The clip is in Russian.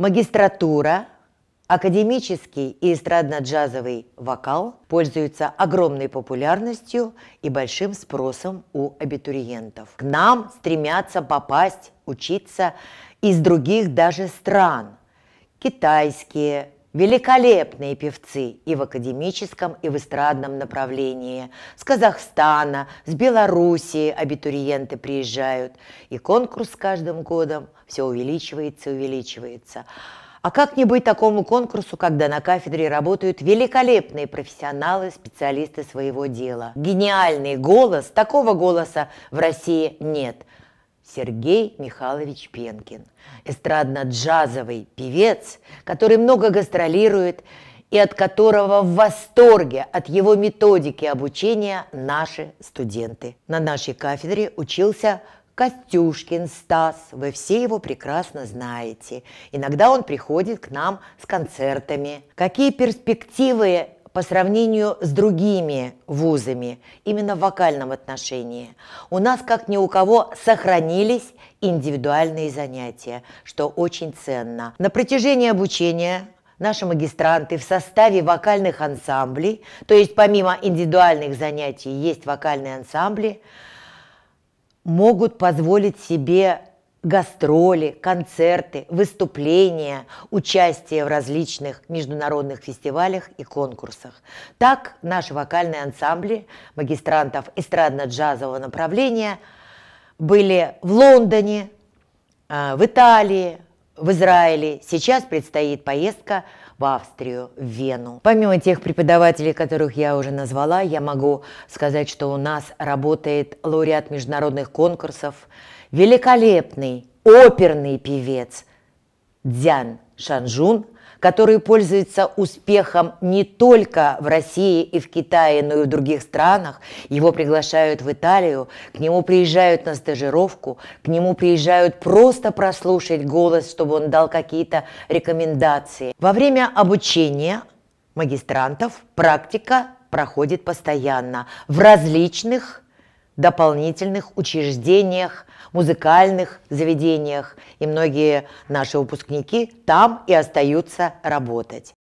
Магистратура, академический и эстрадно-джазовый вокал пользуются огромной популярностью и большим спросом у абитуриентов. К нам стремятся попасть, учиться из других даже стран. Китайские, Великолепные певцы и в академическом, и в эстрадном направлении. С Казахстана, с Белоруссии абитуриенты приезжают. И конкурс с каждым годом все увеличивается и увеличивается. А как не быть такому конкурсу, когда на кафедре работают великолепные профессионалы, специалисты своего дела? Гениальный голос, такого голоса в России нет – Сергей Михайлович Пенкин, эстрадно-джазовый певец, который много гастролирует и от которого в восторге от его методики обучения наши студенты. На нашей кафедре учился Костюшкин Стас, вы все его прекрасно знаете. Иногда он приходит к нам с концертами. Какие перспективы по сравнению с другими вузами, именно в вокальном отношении. У нас, как ни у кого, сохранились индивидуальные занятия, что очень ценно. На протяжении обучения наши магистранты в составе вокальных ансамблей, то есть помимо индивидуальных занятий есть вокальные ансамбли, могут позволить себе гастроли, концерты, выступления, участие в различных международных фестивалях и конкурсах. Так наши вокальные ансамбли магистрантов эстрадно-джазового направления были в Лондоне, а, в Италии, в Израиле. Сейчас предстоит поездка в Австрию, в Вену. Помимо тех преподавателей, которых я уже назвала, я могу сказать, что у нас работает лауреат международных конкурсов, великолепный оперный певец – Дзян Шанжун, который пользуется успехом не только в России и в Китае, но и в других странах. Его приглашают в Италию, к нему приезжают на стажировку, к нему приезжают просто прослушать голос, чтобы он дал какие-то рекомендации. Во время обучения магистрантов практика проходит постоянно в различных дополнительных учреждениях музыкальных заведениях, и многие наши выпускники там и остаются работать.